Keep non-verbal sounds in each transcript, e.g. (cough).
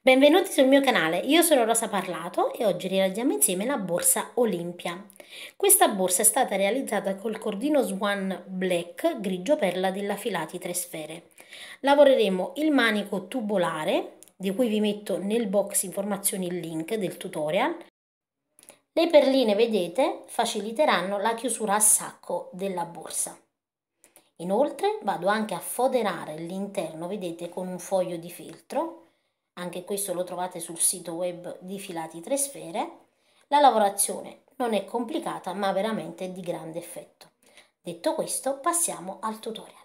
Benvenuti sul mio canale, io sono Rosa Parlato e oggi realizziamo insieme la borsa Olimpia. Questa borsa è stata realizzata col cordino Swan Black grigio perla della Filati 3 sfere. Lavoreremo il manico tubolare, di cui vi metto nel box informazioni il link del tutorial. Le perline, vedete, faciliteranno la chiusura a sacco della borsa. Inoltre vado anche a foderare l'interno, vedete, con un foglio di feltro anche questo lo trovate sul sito web di Filati Tre Sfere. La lavorazione non è complicata ma veramente di grande effetto. Detto questo passiamo al tutorial.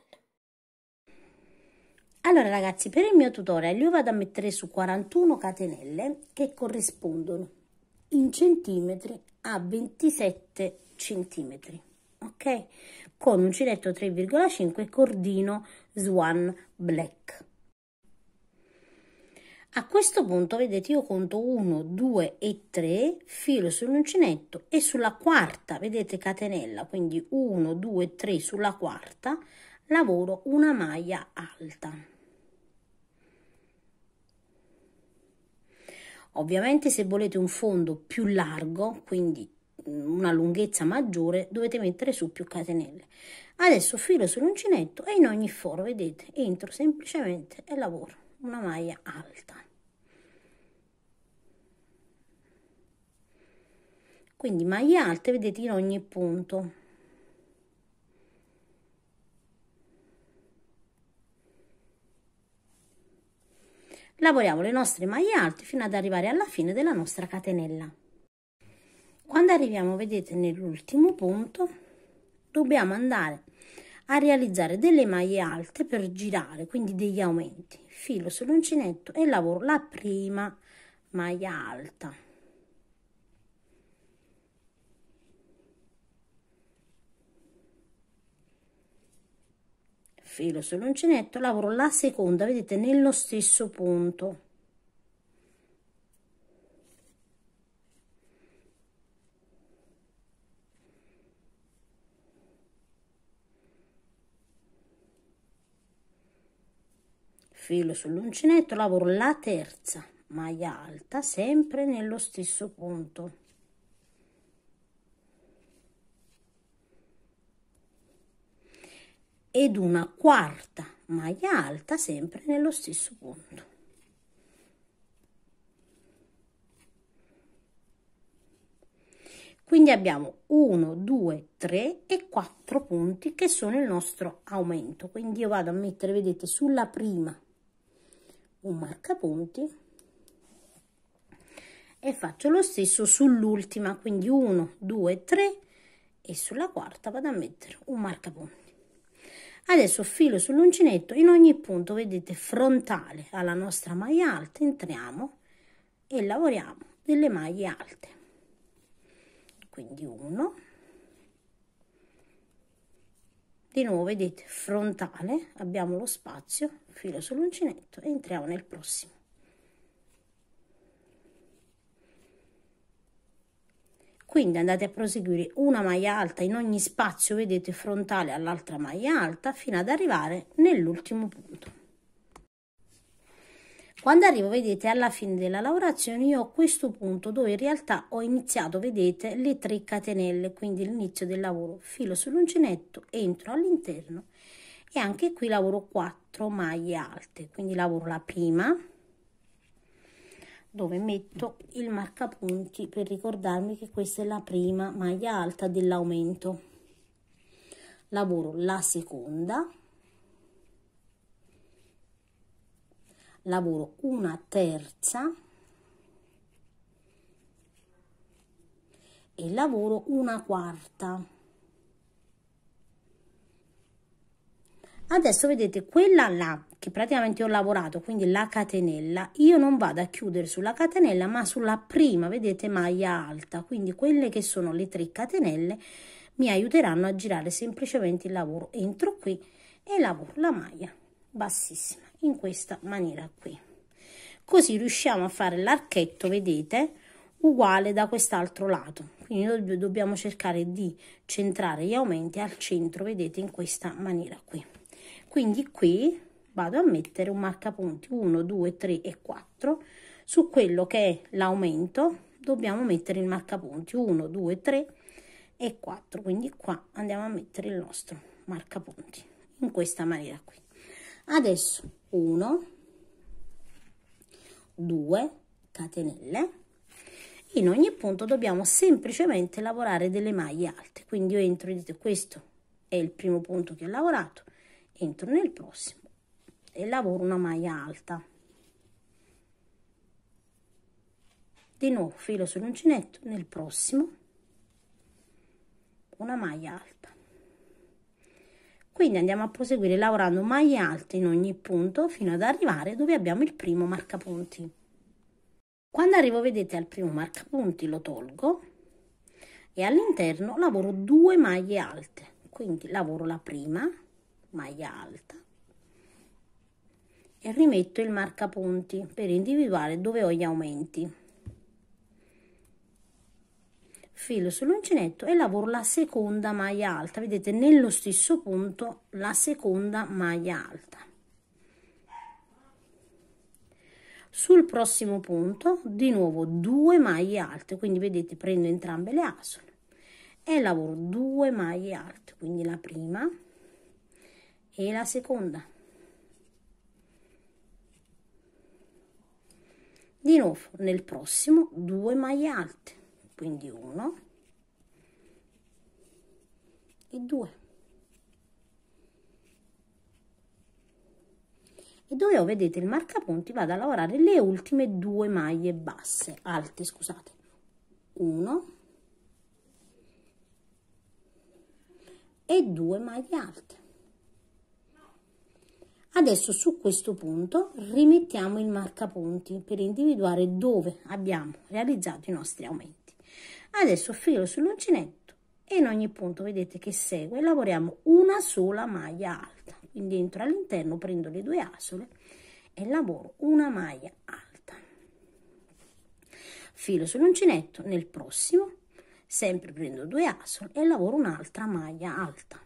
Allora ragazzi per il mio tutorial io vado a mettere su 41 catenelle che corrispondono in centimetri a 27 centimetri ok con uncinetto 3,5 cordino swan black a questo punto, vedete, io conto 1, 2 e 3, filo sull'uncinetto e sulla quarta, vedete, catenella, quindi 1, 2, 3 sulla quarta, lavoro una maglia alta. Ovviamente se volete un fondo più largo, quindi mm, una lunghezza maggiore, dovete mettere su più catenelle. Adesso filo sull'uncinetto e in ogni foro, vedete, entro semplicemente e lavoro una maglia alta. quindi maglie alte vedete in ogni punto lavoriamo le nostre maglie alte fino ad arrivare alla fine della nostra catenella quando arriviamo vedete nell'ultimo punto dobbiamo andare a realizzare delle maglie alte per girare quindi degli aumenti filo sull'uncinetto e lavoro la prima maglia alta filo sull'uncinetto lavoro la seconda vedete nello stesso punto filo sull'uncinetto lavoro la terza maglia alta sempre nello stesso punto ed una quarta maglia alta sempre nello stesso punto. Quindi abbiamo 1, 2, 3 e 4 punti che sono il nostro aumento. Quindi io vado a mettere, vedete, sulla prima un marca punti e faccio lo stesso sull'ultima, quindi 1, 2, 3 e sulla quarta vado a mettere un marca marcapunti. Adesso filo sull'uncinetto in ogni punto, vedete, frontale alla nostra maglia alta, entriamo e lavoriamo delle maglie alte. Quindi 1, di nuovo vedete frontale, abbiamo lo spazio, filo sull'uncinetto entriamo nel prossimo. quindi andate a proseguire una maglia alta in ogni spazio vedete frontale all'altra maglia alta fino ad arrivare nell'ultimo punto quando arrivo vedete alla fine della lavorazione io ho questo punto dove in realtà ho iniziato vedete le 3 catenelle quindi l'inizio del lavoro filo sull'uncinetto entro all'interno e anche qui lavoro 4 maglie alte quindi lavoro la prima dove metto il marcapunti per ricordarmi che questa è la prima maglia alta dell'aumento lavoro la seconda lavoro una terza e lavoro una quarta adesso vedete quella là che praticamente ho lavorato, quindi la catenella, io non vado a chiudere sulla catenella ma sulla prima, vedete, maglia alta, quindi quelle che sono le tre catenelle mi aiuteranno a girare semplicemente il lavoro. Entro qui e lavoro la maglia bassissima in questa maniera qui. Così riusciamo a fare l'archetto, vedete, uguale da quest'altro lato. Quindi do dobbiamo cercare di centrare gli aumenti al centro, vedete, in questa maniera qui. Quindi qui vado a mettere un marca punti 1 2 3 e 4 su quello che è l'aumento dobbiamo mettere il marca punti 1 2 3 e 4 quindi qua andiamo a mettere il nostro marca punti in questa maniera qui adesso 1 2 catenelle in ogni punto dobbiamo semplicemente lavorare delle maglie alte quindi io entro e dite questo è il primo punto che ho lavorato entro nel prossimo e lavoro una maglia alta di nuovo filo sull'uncinetto nel prossimo una maglia alta quindi andiamo a proseguire lavorando maglie alte in ogni punto fino ad arrivare dove abbiamo il primo marcapunti quando arrivo vedete al primo marcapunti lo tolgo e all'interno lavoro due maglie alte quindi lavoro la prima maglia alta e rimetto il marcapunti per individuare dove ho gli aumenti. Filo sull'uncinetto e lavoro la seconda maglia alta, vedete nello stesso punto la seconda maglia alta. Sul prossimo punto di nuovo due maglie alte, quindi vedete prendo entrambe le asole e lavoro due maglie alte, quindi la prima e la seconda di nuovo nel prossimo due maglie alte quindi 1 e 2 e dove ho, vedete il marcapunti vado a lavorare le ultime due maglie basse alte scusate 1 e 2 maglie alte Adesso su questo punto rimettiamo il marcapunti per individuare dove abbiamo realizzato i nostri aumenti. Adesso filo sull'uncinetto e in ogni punto vedete che segue lavoriamo una sola maglia alta. Quindi entro all'interno, prendo le due asole e lavoro una maglia alta. Filo sull'uncinetto nel prossimo, sempre prendo due asole e lavoro un'altra maglia alta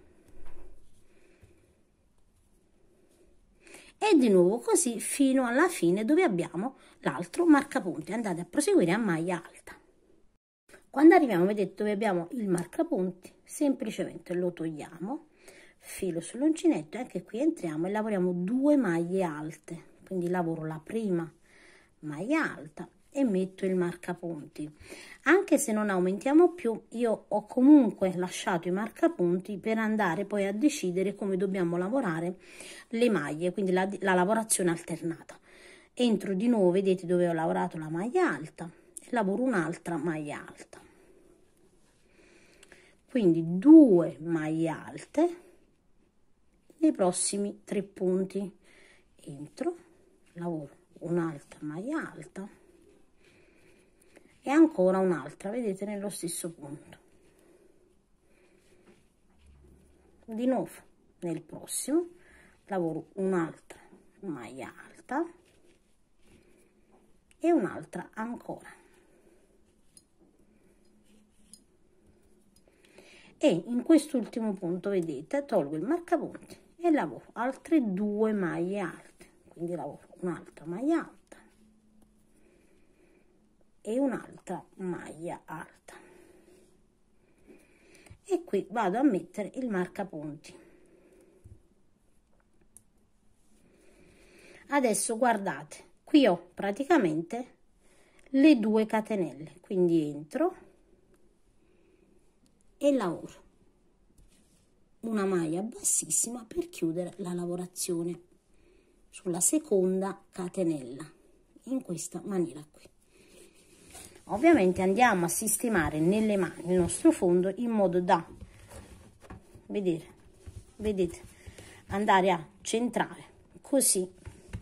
e di nuovo così fino alla fine dove abbiamo l'altro marcapunti. Andate a proseguire a maglia alta. Quando arriviamo, vedete dove abbiamo il marcapunti, semplicemente lo togliamo, filo sull'uncinetto e anche qui entriamo e lavoriamo due maglie alte. Quindi lavoro la prima maglia alta e metto il marcapunti anche se non aumentiamo più io ho comunque lasciato i marcapunti per andare poi a decidere come dobbiamo lavorare le maglie quindi la, la lavorazione alternata entro di nuovo vedete dove ho lavorato la maglia alta e lavoro un'altra maglia alta quindi due maglie alte nei prossimi tre punti entro lavoro un'altra maglia alta e ancora un'altra vedete nello stesso punto di nuovo nel prossimo lavoro un'altra maglia alta e un'altra ancora e in quest'ultimo punto vedete tolgo il marcapunti e lavoro altre due maglie alte quindi lavoro un'altra maglia alta e un'altra maglia alta e qui vado a mettere il marcapunti adesso guardate qui ho praticamente le due catenelle quindi entro e lavoro una maglia bassissima per chiudere la lavorazione sulla seconda catenella in questa maniera qui ovviamente andiamo a sistemare nelle mani il nostro fondo in modo da vedere vedete andare a centrare così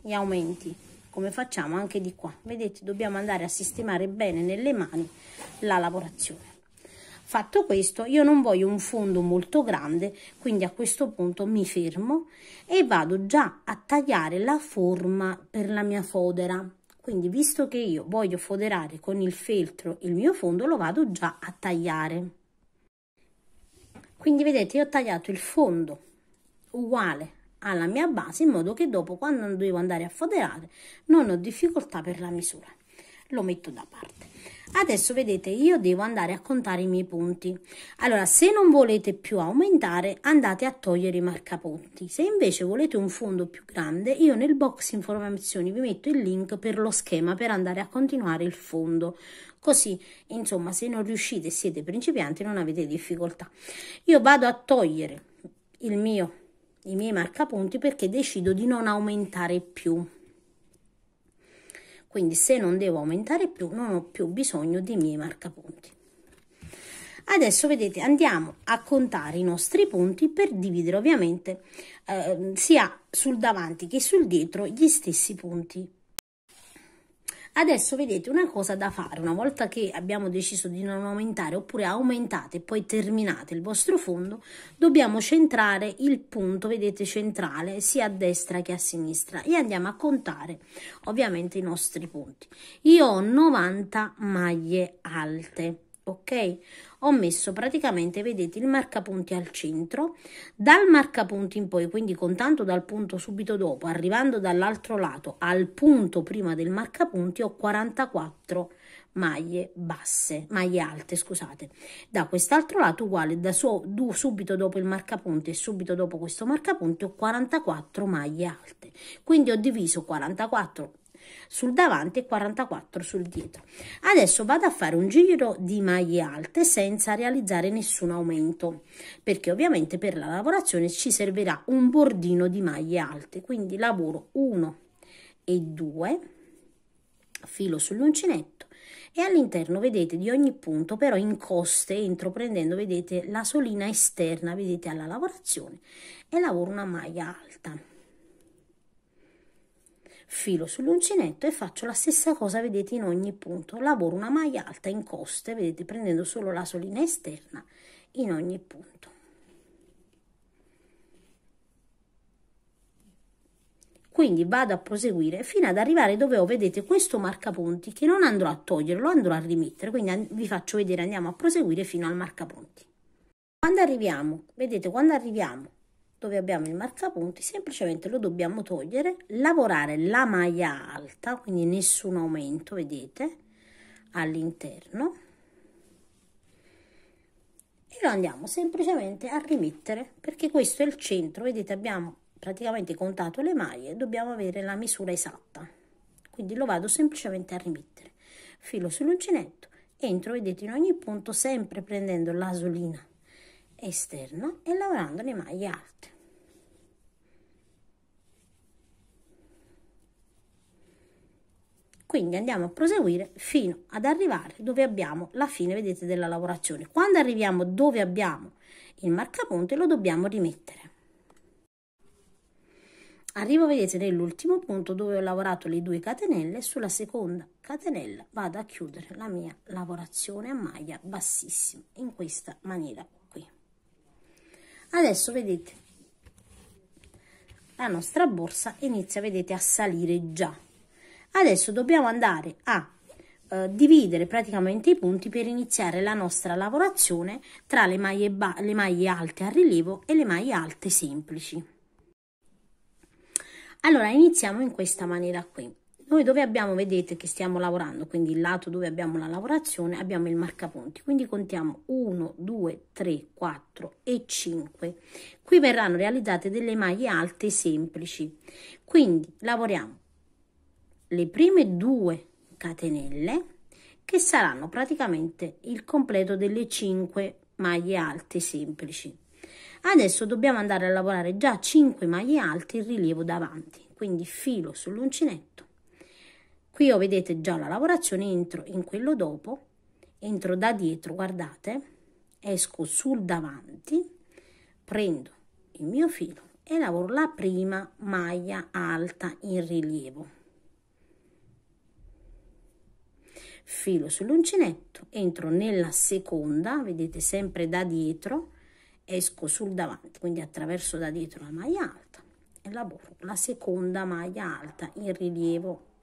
gli aumenti come facciamo anche di qua vedete dobbiamo andare a sistemare bene nelle mani la lavorazione fatto questo io non voglio un fondo molto grande quindi a questo punto mi fermo e vado già a tagliare la forma per la mia fodera quindi visto che io voglio foderare con il feltro il mio fondo lo vado già a tagliare. Quindi vedete io ho tagliato il fondo uguale alla mia base in modo che dopo quando devo andare a foderare non ho difficoltà per la misura. Lo metto da parte adesso vedete io devo andare a contare i miei punti allora se non volete più aumentare andate a togliere i marcapunti se invece volete un fondo più grande io nel box informazioni vi metto il link per lo schema per andare a continuare il fondo così insomma se non riuscite siete principianti non avete difficoltà io vado a togliere il mio i miei marcapunti perché decido di non aumentare più quindi se non devo aumentare più non ho più bisogno dei miei marcapunti adesso vedete andiamo a contare i nostri punti per dividere ovviamente eh, sia sul davanti che sul dietro gli stessi punti Adesso vedete una cosa da fare, una volta che abbiamo deciso di non aumentare oppure aumentate e poi terminate il vostro fondo, dobbiamo centrare il punto, vedete centrale, sia a destra che a sinistra e andiamo a contare ovviamente i nostri punti. Io ho 90 maglie alte ok? Ho messo praticamente, vedete, il marcapunti al centro, dal marcapunti in poi, quindi contando dal punto subito dopo, arrivando dall'altro lato al punto prima del marcapunti, ho 44 maglie basse, maglie alte, scusate. Da quest'altro lato uguale, da su, du, subito dopo il marcapunti e subito dopo questo marcapunti ho 44 maglie alte. Quindi ho diviso 44 sul davanti e 44 sul dietro. Adesso vado a fare un giro di maglie alte senza realizzare nessun aumento perché ovviamente per la lavorazione ci servirà un bordino di maglie alte quindi lavoro 1 e 2 filo sull'uncinetto e all'interno vedete di ogni punto però in coste, entro prendendo vedete la solina esterna vedete alla lavorazione e lavoro una maglia alta filo sull'uncinetto e faccio la stessa cosa vedete in ogni punto lavoro una maglia alta in coste vedete prendendo solo la solina esterna in ogni punto quindi vado a proseguire fino ad arrivare dove ho vedete questo marcapunti che non andrò a togliere lo andrò a rimettere quindi vi faccio vedere andiamo a proseguire fino al marcapunti quando arriviamo vedete quando arriviamo dove abbiamo il marcapunti semplicemente lo dobbiamo togliere lavorare la maglia alta quindi nessun aumento vedete all'interno e lo andiamo semplicemente a rimettere perché questo è il centro vedete abbiamo praticamente contato le maglie dobbiamo avere la misura esatta quindi lo vado semplicemente a rimettere filo sull'uncinetto entro vedete in ogni punto sempre prendendo l'asolina esterno e lavorando le maglie alte quindi andiamo a proseguire fino ad arrivare dove abbiamo la fine vedete della lavorazione quando arriviamo dove abbiamo il marcaponte lo dobbiamo rimettere arrivo vedete nell'ultimo punto dove ho lavorato le due catenelle sulla seconda catenella vado a chiudere la mia lavorazione a maglia bassissima in questa maniera adesso vedete la nostra borsa inizia vedete a salire già adesso dobbiamo andare a eh, dividere praticamente i punti per iniziare la nostra lavorazione tra le maglie, le maglie alte a rilievo e le maglie alte semplici allora iniziamo in questa maniera qui noi dove abbiamo, vedete che stiamo lavorando, quindi il lato dove abbiamo la lavorazione, abbiamo il marcapunti, quindi contiamo 1, 2, 3, 4 e 5. Qui verranno realizzate delle maglie alte semplici, quindi lavoriamo le prime due catenelle che saranno praticamente il completo delle 5 maglie alte semplici. Adesso dobbiamo andare a lavorare già 5 maglie alte in rilievo davanti, quindi filo sull'uncinetto qui ho, vedete già la lavorazione entro in quello dopo entro da dietro guardate esco sul davanti prendo il mio filo e lavoro la prima maglia alta in rilievo filo sull'uncinetto entro nella seconda vedete sempre da dietro esco sul davanti quindi attraverso da dietro la maglia alta e lavoro la seconda maglia alta in rilievo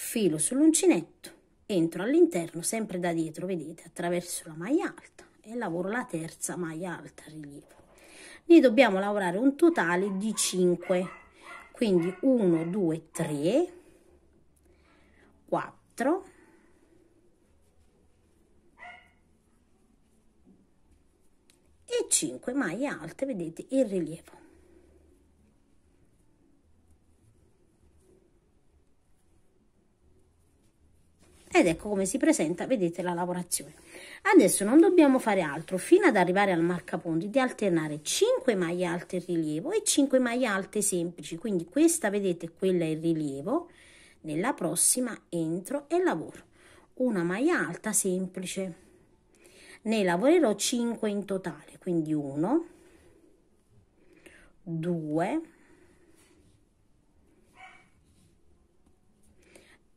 filo sull'uncinetto, entro all'interno sempre da dietro, vedete, attraverso la maglia alta e lavoro la terza maglia alta rilievo. Ne dobbiamo lavorare un totale di 5, quindi 1, 2, 3, 4, 5 maglie alte vedete il rilievo ed ecco come si presenta vedete la lavorazione adesso non dobbiamo fare altro fino ad arrivare al marcaponti di alternare 5 maglie alte in rilievo e 5 maglie alte semplici quindi questa vedete quella in rilievo nella prossima entro e lavoro una maglia alta semplice ne lavorerò 5 in totale quindi 1 2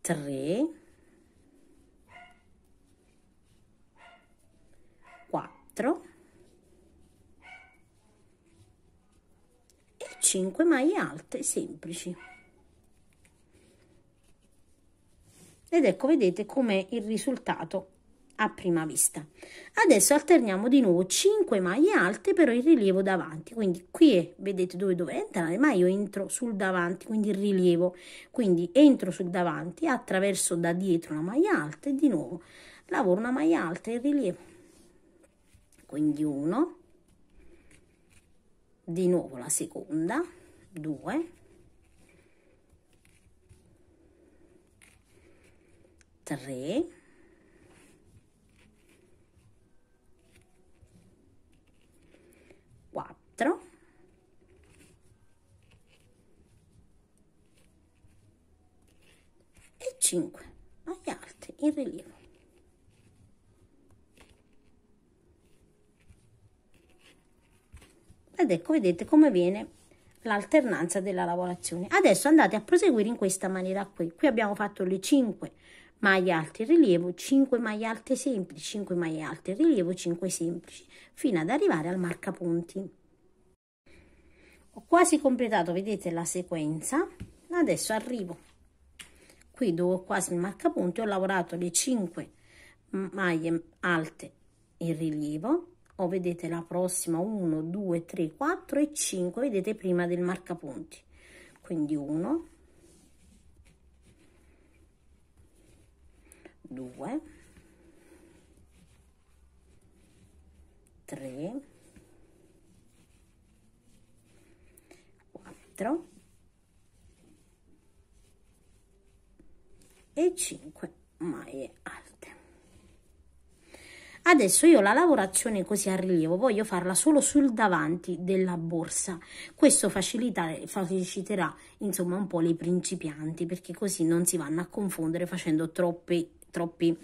3 dentro e 5 maglie alte semplici ed ecco vedete com'è il risultato a prima vista adesso alterniamo di nuovo 5 maglie alte però il rilievo davanti quindi qui è, vedete dove dove entrare ma io entro sul davanti quindi il rilievo quindi entro sul davanti attraverso da dietro una maglia alta e di nuovo lavoro una maglia alta e il rilievo quindi 1 di nuovo la seconda 2 3 quattro, e 5 agli alti in rilievo ed ecco vedete come viene l'alternanza della lavorazione adesso andate a proseguire in questa maniera qui qui abbiamo fatto le 5 maglie alte rilievo 5 maglie alte semplici 5 maglie alte rilievo 5 semplici fino ad arrivare al marca punti ho quasi completato vedete la sequenza adesso arrivo qui dove ho quasi il marca punti ho lavorato le 5 maglie alte in rilievo vedete la prossima 1 2 3 4 e 5 vedete prima del marcapunti quindi 1 2 3 4 e 5 maglie alte Adesso io la lavorazione così a rilievo voglio farla solo sul davanti della borsa. Questo facilita, faciliterà insomma un po' le principianti perché così non si vanno a confondere facendo troppi troppi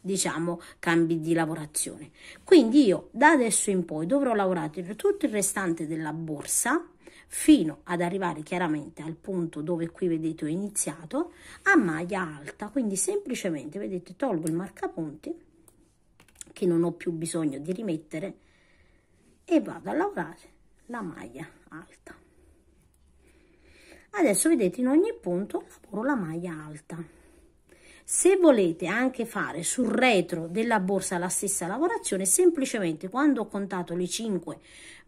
diciamo cambi di lavorazione quindi io da adesso in poi dovrò lavorare per tutto il restante della borsa fino ad arrivare chiaramente al punto dove qui vedete ho iniziato a maglia alta quindi semplicemente vedete tolgo il marcapunti che non ho più bisogno di rimettere e vado a lavorare la maglia alta adesso vedete in ogni punto lavoro la maglia alta se volete anche fare sul retro della borsa la stessa lavorazione semplicemente quando ho contato le 5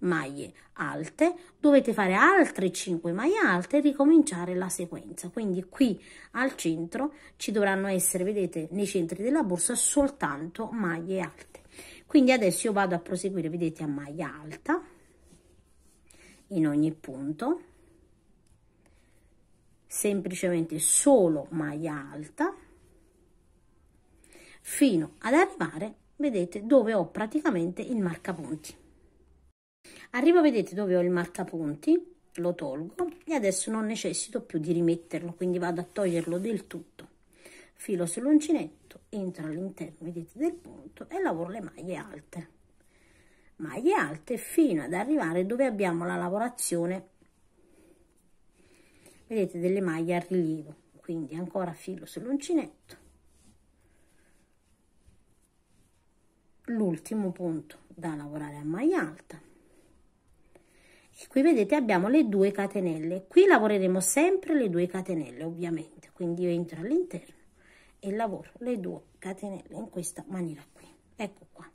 maglie alte, dovete fare altre 5 maglie alte e ricominciare la sequenza. Quindi qui al centro ci dovranno essere, vedete, nei centri della borsa soltanto maglie alte. Quindi adesso io vado a proseguire, vedete, a maglia alta in ogni punto semplicemente solo maglia alta fino ad arrivare vedete dove ho praticamente il marcapunti Arrivo, vedete dove ho il marcapunti, lo tolgo e adesso non necessito più di rimetterlo, quindi vado a toglierlo del tutto. Filo sull'uncinetto, entro all'interno, vedete, del punto e lavoro le maglie alte. Maglie alte fino ad arrivare dove abbiamo la lavorazione, vedete, delle maglie a rilievo. Quindi ancora filo sull'uncinetto. L'ultimo punto da lavorare a maglia alta e qui vedete abbiamo le due catenelle qui lavoreremo sempre le due catenelle ovviamente quindi io entro all'interno e lavoro le due catenelle in questa maniera qui ecco qua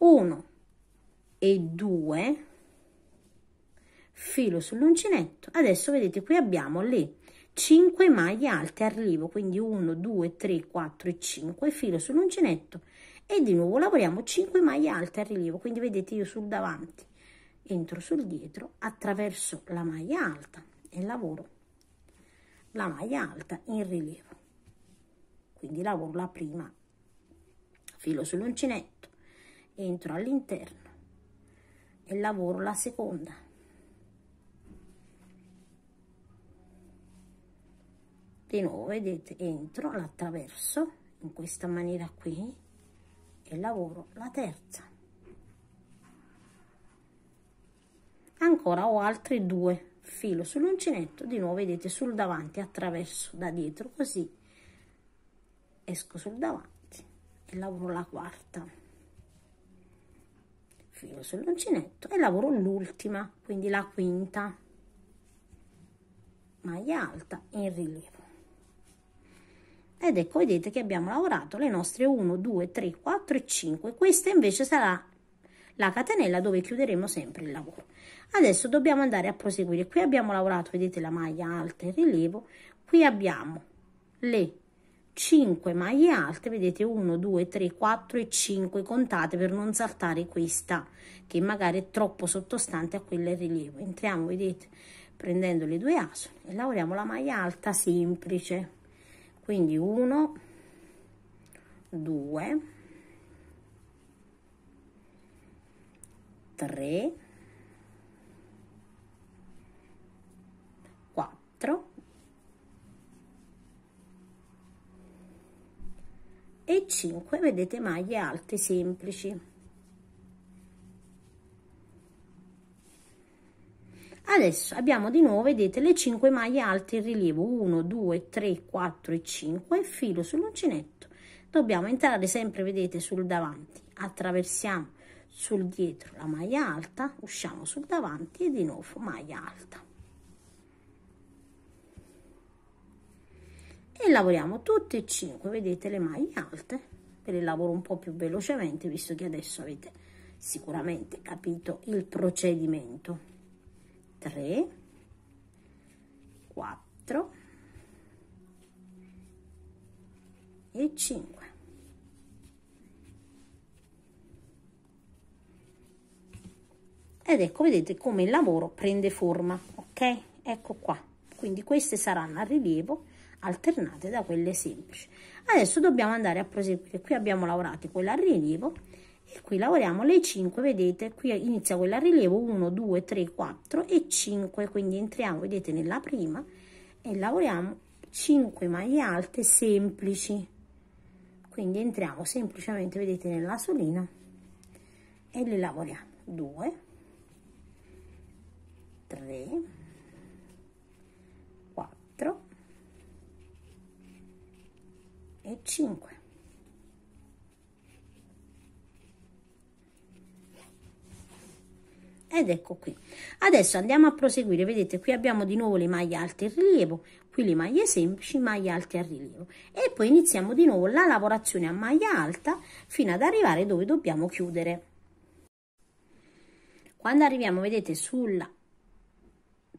1 e 2 filo sull'uncinetto adesso vedete qui abbiamo le 5 maglie alte arrivo quindi 1 2 3 4 e 5 filo sull'uncinetto e di nuovo lavoriamo 5 maglie alte a rilievo quindi vedete io sul davanti entro sul dietro attraverso la maglia alta e lavoro la maglia alta in rilievo quindi lavoro la prima filo sull'uncinetto entro all'interno e lavoro la seconda di nuovo vedete entro l'attraverso in questa maniera qui e lavoro la terza ancora ho altri due filo sull'uncinetto di nuovo vedete sul davanti attraverso da dietro così esco sul davanti e lavoro la quarta filo sull'uncinetto e lavoro l'ultima quindi la quinta maglia alta in rilievo ed ecco vedete che abbiamo lavorato le nostre 1 2 3 4 e 5 questa invece sarà la catenella dove chiuderemo sempre il lavoro adesso dobbiamo andare a proseguire qui abbiamo lavorato vedete la maglia alta in rilievo qui abbiamo le 5 maglie alte vedete 1 2 3 4 e 5 contate per non saltare questa che magari è troppo sottostante a quella in rilievo entriamo vedete prendendo le due asole e lavoriamo la maglia alta semplice quindi 1 2 3, 4 e 5, vedete maglie alte semplici. Adesso abbiamo di nuovo, vedete, le 5 maglie alte in rilievo, 1, 2, 3, 4 e 5, filo sull'uncinetto. Dobbiamo entrare sempre, vedete, sul davanti, attraversiamo sul dietro la maglia alta, usciamo sul davanti e di nuovo maglia alta. E lavoriamo tutte e cinque, vedete le maglie alte, per il lavoro un po' più velocemente visto che adesso avete sicuramente capito il procedimento. 3, 4 e 5. ed ecco vedete come il lavoro prende forma ok ecco qua quindi queste saranno a rilievo alternate da quelle semplici adesso dobbiamo andare a proseguire qui abbiamo lavorato quella a rilievo e qui lavoriamo le 5 vedete qui inizia quella a rilievo 1 2 3 4 e 5 quindi entriamo vedete nella prima e lavoriamo 5 maglie alte semplici quindi entriamo semplicemente vedete nella solina e le lavoriamo 2 3 4 e 5 ed ecco qui adesso andiamo a proseguire vedete qui abbiamo di nuovo le maglie alte in rilievo qui le maglie semplici maglie alte a rilievo e poi iniziamo di nuovo la lavorazione a maglia alta fino ad arrivare dove dobbiamo chiudere quando arriviamo vedete sulla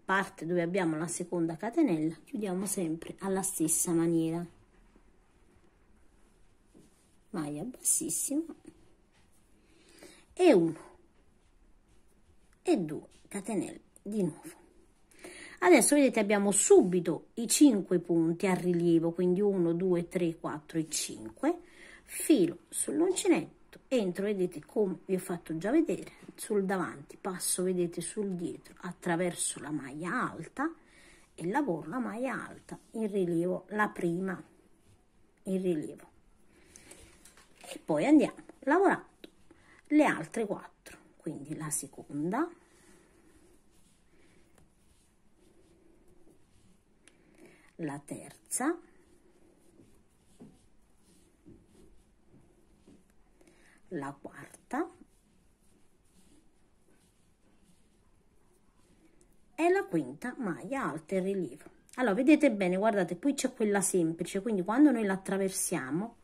parte dove abbiamo la seconda catenella chiudiamo sempre alla stessa maniera maglia bassissima e 1 e 2 catenelle di nuovo adesso vedete abbiamo subito i 5 punti a rilievo quindi 1 2 3 4 e 5 filo sull'uncinetto fatto entro vedete come vi ho fatto già vedere sul davanti passo vedete sul dietro attraverso la maglia alta e lavoro la maglia alta in rilievo la prima in rilievo e poi andiamo lavorando le altre quattro quindi la seconda la terza la quarta e la quinta maglia alta in rilievo allora vedete bene guardate qui c'è quella semplice quindi quando noi la attraversiamo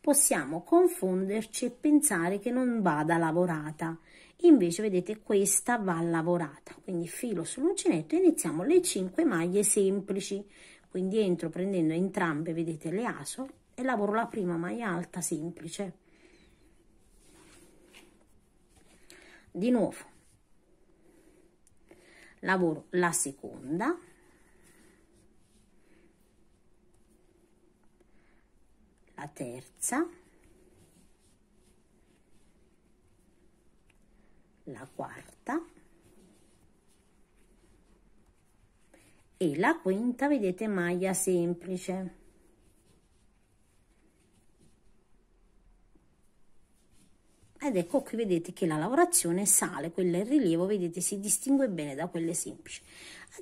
possiamo confonderci e pensare che non vada lavorata invece vedete questa va lavorata quindi filo sull'uncinetto e iniziamo le 5 maglie semplici quindi entro prendendo entrambe vedete le aso e lavoro la prima maglia alta semplice di nuovo lavoro la seconda la terza la quarta e la quinta vedete maglia semplice ed ecco qui vedete che la lavorazione sale, quella in rilievo vedete si distingue bene da quelle semplici.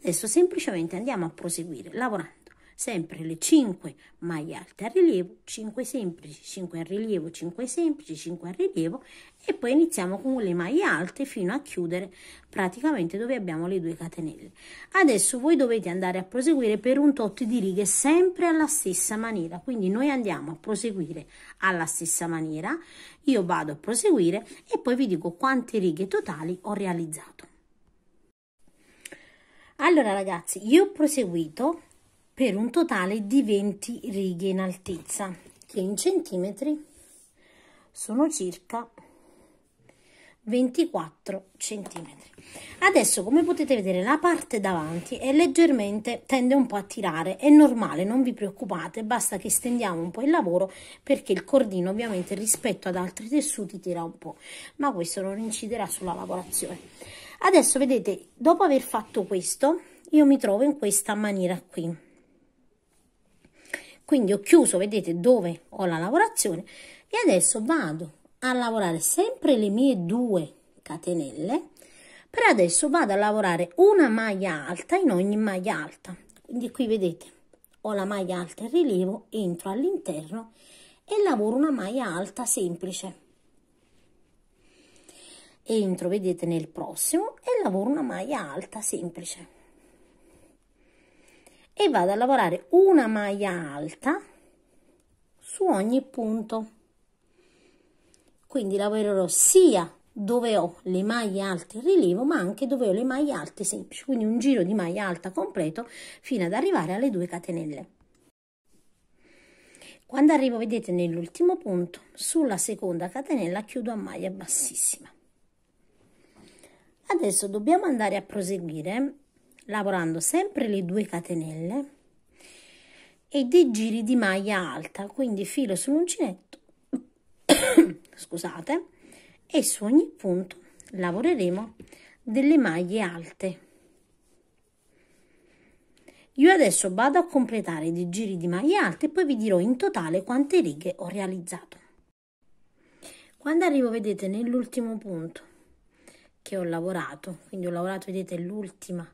Adesso semplicemente andiamo a proseguire lavorando sempre le 5 maglie alte a rilievo, 5 semplici, 5 a rilievo, 5 semplici, 5 a rilievo e poi iniziamo con le maglie alte fino a chiudere praticamente dove abbiamo le due catenelle. Adesso voi dovete andare a proseguire per un tot di righe sempre alla stessa maniera, quindi noi andiamo a proseguire alla stessa maniera, io vado a proseguire e poi vi dico quante righe totali ho realizzato. Allora ragazzi, io ho proseguito per un totale di 20 righe in altezza che in centimetri sono circa 24 centimetri adesso come potete vedere la parte davanti è leggermente tende un po a tirare è normale non vi preoccupate basta che stendiamo un po il lavoro perché il cordino ovviamente rispetto ad altri tessuti tira un po ma questo non inciderà sulla lavorazione adesso vedete dopo aver fatto questo io mi trovo in questa maniera qui quindi ho chiuso vedete dove ho la lavorazione e adesso vado a lavorare sempre le mie due catenelle per adesso vado a lavorare una maglia alta in ogni maglia alta quindi qui vedete ho la maglia alta in rilievo entro all'interno e lavoro una maglia alta semplice entro vedete nel prossimo e lavoro una maglia alta semplice e vado a lavorare una maglia alta su ogni punto quindi lavorerò sia dove ho le maglie alte in rilievo ma anche dove ho le maglie alte semplici quindi un giro di maglia alta completo fino ad arrivare alle due catenelle quando arrivo vedete nell'ultimo punto sulla seconda catenella chiudo a maglia bassissima adesso dobbiamo andare a proseguire lavorando sempre le due catenelle e dei giri di maglia alta quindi filo sull'uncinetto (coughs) scusate e su ogni punto lavoreremo delle maglie alte io adesso vado a completare dei giri di maglie alte e poi vi dirò in totale quante righe ho realizzato quando arrivo vedete nell'ultimo punto che ho lavorato quindi ho lavorato vedete l'ultima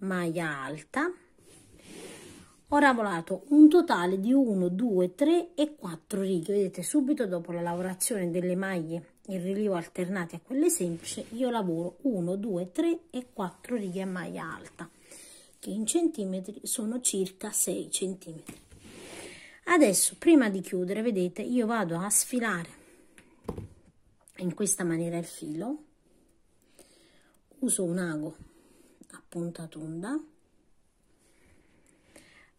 maglia alta ho lavorato un totale di 1 2 3 e 4 righe vedete subito dopo la lavorazione delle maglie in rilievo alternate a quelle semplici io lavoro 1 2 3 e 4 righe a maglia alta che in centimetri sono circa 6 centimetri adesso prima di chiudere vedete io vado a sfilare in questa maniera il filo uso un ago punta tonda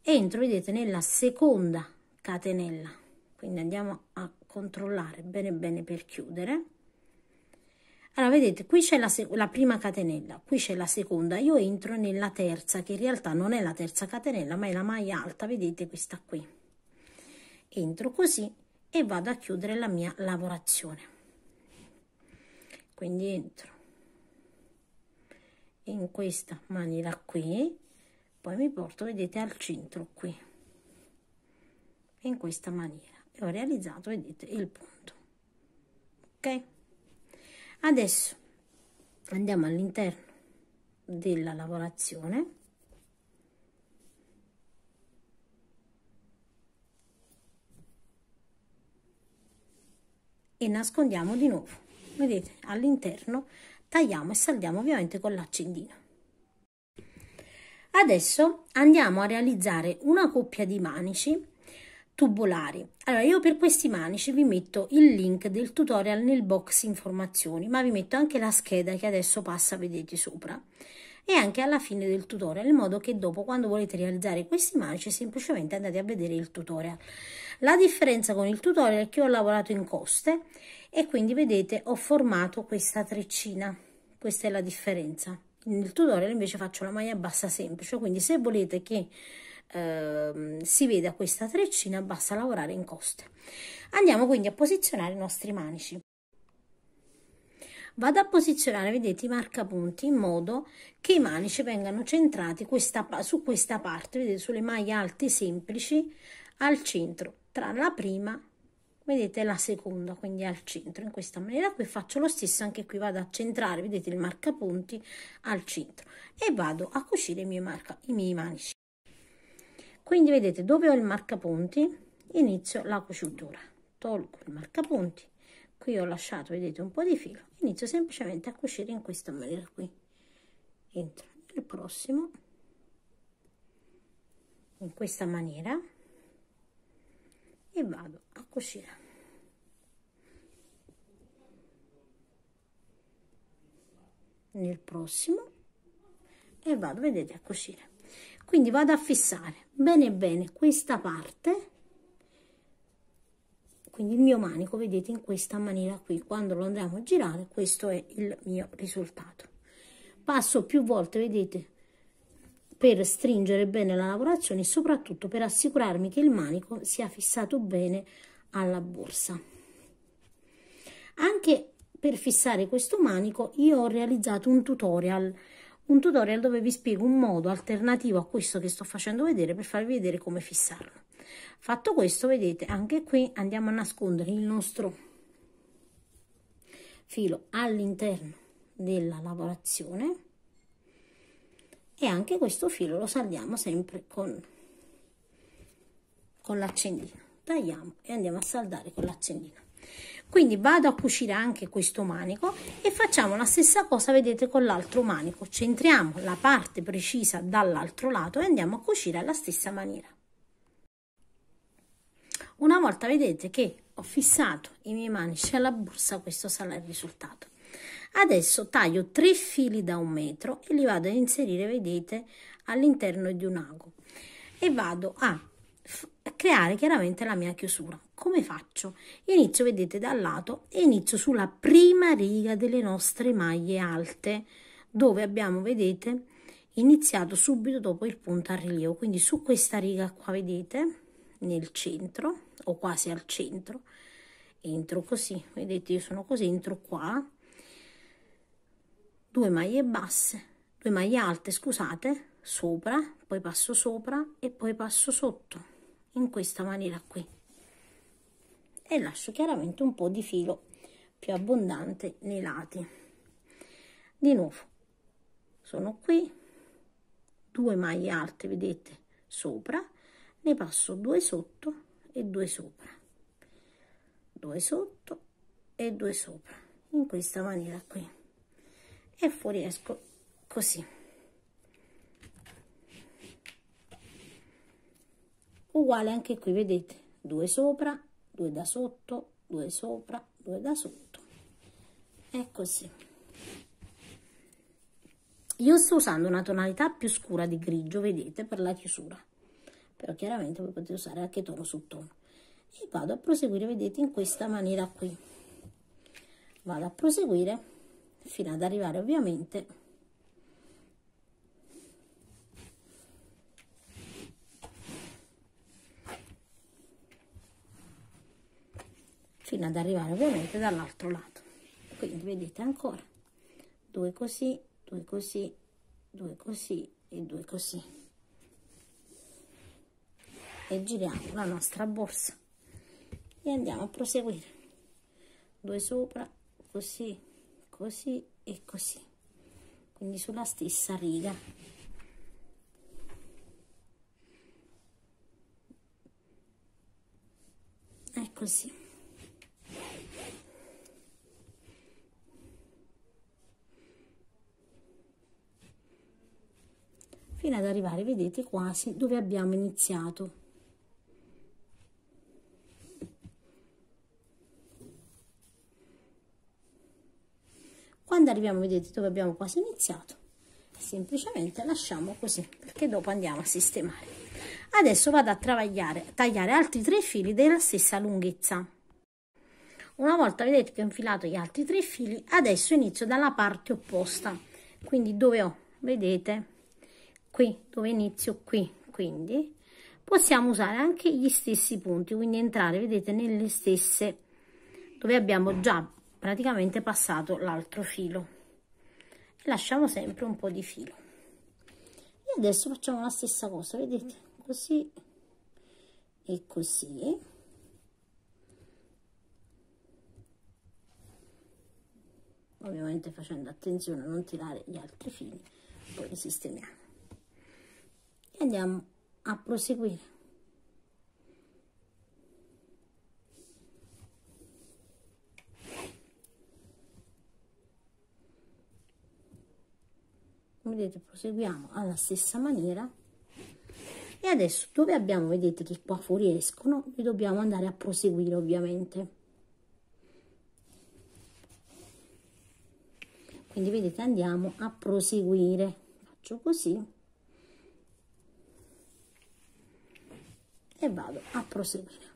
entro vedete nella seconda catenella quindi andiamo a controllare bene bene per chiudere allora vedete qui c'è la, la, prima catenella qui c'è la seconda io entro nella terza che in realtà non è la terza catenella ma è la maglia alta vedete questa qui entro così e vado a chiudere la mia lavorazione quindi entro in questa maniera qui poi mi porto vedete al centro qui in questa maniera e ho realizzato vedete il punto ok adesso andiamo all'interno della lavorazione e nascondiamo di nuovo vedete all'interno tagliamo e saldiamo ovviamente con l'accendino. Adesso andiamo a realizzare una coppia di manici tubolari. Allora io per questi manici vi metto il link del tutorial nel box informazioni, ma vi metto anche la scheda che adesso passa, vedete sopra, e anche alla fine del tutorial, in modo che dopo quando volete realizzare questi manici semplicemente andate a vedere il tutorial. La differenza con il tutorial è che ho lavorato in coste e quindi vedete ho formato questa treccina questa è la differenza nel tutorial invece faccio la maglia bassa semplice quindi se volete che eh, si veda questa treccina basta lavorare in coste andiamo quindi a posizionare i nostri manici vado a posizionare vedete i marcapunti in modo che i manici vengano centrati questa, su questa parte vedete sulle maglie alte semplici al centro tra la prima vedete la seconda quindi al centro in questa maniera qui faccio lo stesso anche qui vado a centrare vedete il marcapunti al centro e vado a cucire i miei, marca, i miei manici quindi vedete dove ho il marcapunti inizio la cucitura tolgo il marcapunti qui ho lasciato vedete un po di filo inizio semplicemente a cucire in questa maniera qui entro nel prossimo in questa maniera e vado a cucire nel prossimo e vado vedete a cucire quindi vado a fissare bene bene questa parte quindi il mio manico vedete in questa maniera qui quando lo andiamo a girare questo è il mio risultato passo più volte vedete per stringere bene la lavorazione e soprattutto per assicurarmi che il manico sia fissato bene alla borsa anche per fissare questo manico io ho realizzato un tutorial un tutorial dove vi spiego un modo alternativo a questo che sto facendo vedere per farvi vedere come fissarlo fatto questo vedete anche qui andiamo a nascondere il nostro filo all'interno della lavorazione e anche questo filo lo saldiamo sempre con, con l'accendino tagliamo e andiamo a saldare con l'accendino quindi vado a cucire anche questo manico e facciamo la stessa cosa vedete con l'altro manico centriamo la parte precisa dall'altro lato e andiamo a cucire alla stessa maniera una volta vedete che ho fissato i miei manici alla borsa questo sarà il risultato adesso taglio tre fili da un metro e li vado a inserire vedete all'interno di un ago e vado a creare chiaramente la mia chiusura. Come faccio? inizio, vedete, dal lato e inizio sulla prima riga delle nostre maglie alte, dove abbiamo, vedete, iniziato subito dopo il punto a rilievo. Quindi su questa riga qua, vedete, nel centro, o quasi al centro, entro così, vedete, io sono così, entro qua, due maglie basse, due maglie alte, scusate, sopra, poi passo sopra e poi passo sotto in questa maniera qui e lascio chiaramente un po di filo più abbondante nei lati di nuovo sono qui due maglie alte vedete sopra ne passo due sotto e due sopra due sotto e due sopra in questa maniera qui e fuoriesco così uguale anche qui vedete 2 sopra 2 da sotto 2 sopra 2 da sotto è così io sto usando una tonalità più scura di grigio vedete per la chiusura però chiaramente potete usare anche tono su tono e vado a proseguire vedete in questa maniera qui vado a proseguire fino ad arrivare ovviamente a fino ad arrivare ovviamente dall'altro lato quindi vedete ancora due così due così due così e due così e giriamo la nostra borsa e andiamo a proseguire due sopra così così e così quindi sulla stessa riga ecco così fino ad arrivare, vedete, quasi dove abbiamo iniziato. Quando arriviamo, vedete, dove abbiamo quasi iniziato, semplicemente lasciamo così, perché dopo andiamo a sistemare. Adesso vado a travagliare, tagliare altri tre fili della stessa lunghezza. Una volta vedete che ho infilato gli altri tre fili, adesso inizio dalla parte opposta, quindi dove ho, vedete, qui dove inizio qui quindi possiamo usare anche gli stessi punti quindi entrare vedete nelle stesse dove abbiamo già praticamente passato l'altro filo lasciamo sempre un po di filo e adesso facciamo la stessa cosa vedete così e così ovviamente facendo attenzione a non tirare gli altri fili poi li sistemiamo andiamo a proseguire vedete proseguiamo alla stessa maniera e adesso dove abbiamo vedete che qua fuoriescono escono dobbiamo andare a proseguire ovviamente quindi vedete andiamo a proseguire faccio così e vado a proseguire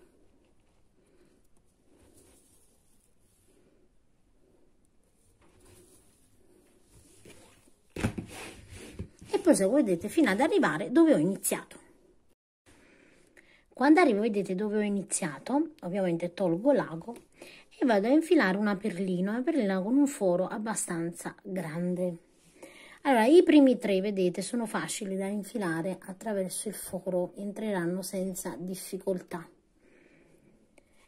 e proseguo vedete fino ad arrivare dove ho iniziato quando arrivo vedete dove ho iniziato ovviamente tolgo l'ago e vado a infilare una perlina una perlina con un foro abbastanza grande allora, i primi tre, vedete, sono facili da infilare attraverso il foro, entreranno senza difficoltà.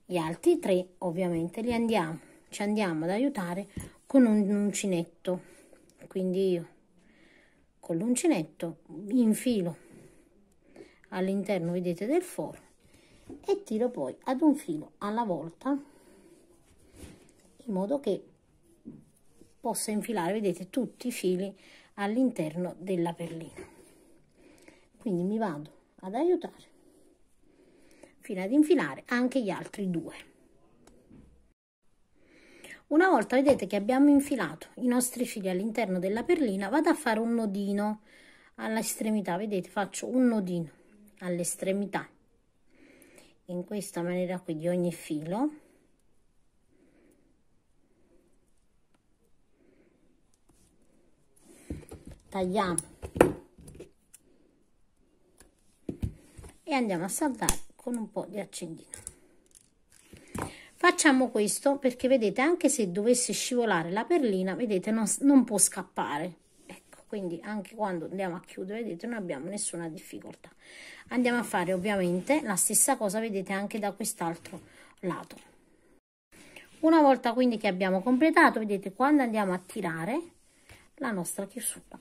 Gli altri tre, ovviamente, li andiamo, ci andiamo ad aiutare con un uncinetto. Quindi io con l'uncinetto infilo all'interno, vedete, del foro e tiro poi ad un filo alla volta in modo che possa infilare, vedete, tutti i fili all'interno della perlina quindi mi vado ad aiutare fino ad infilare anche gli altri due una volta vedete che abbiamo infilato i nostri fili all'interno della perlina vado a fare un nodino all'estremità vedete faccio un nodino all'estremità in questa maniera qui di ogni filo tagliamo e andiamo a saldare con un po di accendino facciamo questo perché vedete anche se dovesse scivolare la perlina vedete non, non può scappare ecco quindi anche quando andiamo a chiudere vedete non abbiamo nessuna difficoltà andiamo a fare ovviamente la stessa cosa vedete anche da quest'altro lato una volta quindi che abbiamo completato vedete quando andiamo a tirare la nostra chiusura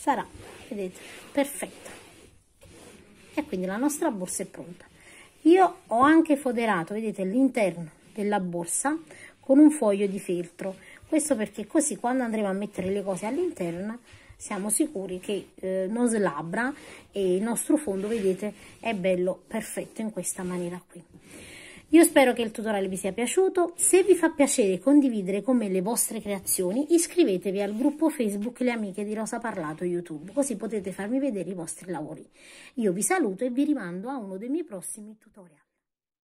sarà vedete perfetto e quindi la nostra borsa è pronta io ho anche foderato vedete l'interno della borsa con un foglio di feltro questo perché così quando andremo a mettere le cose all'interno siamo sicuri che eh, non slabra e il nostro fondo vedete è bello perfetto in questa maniera qui io spero che il tutorial vi sia piaciuto, se vi fa piacere condividere con me le vostre creazioni iscrivetevi al gruppo Facebook Le Amiche di Rosa Parlato YouTube, così potete farmi vedere i vostri lavori. Io vi saluto e vi rimando a uno dei miei prossimi tutorial.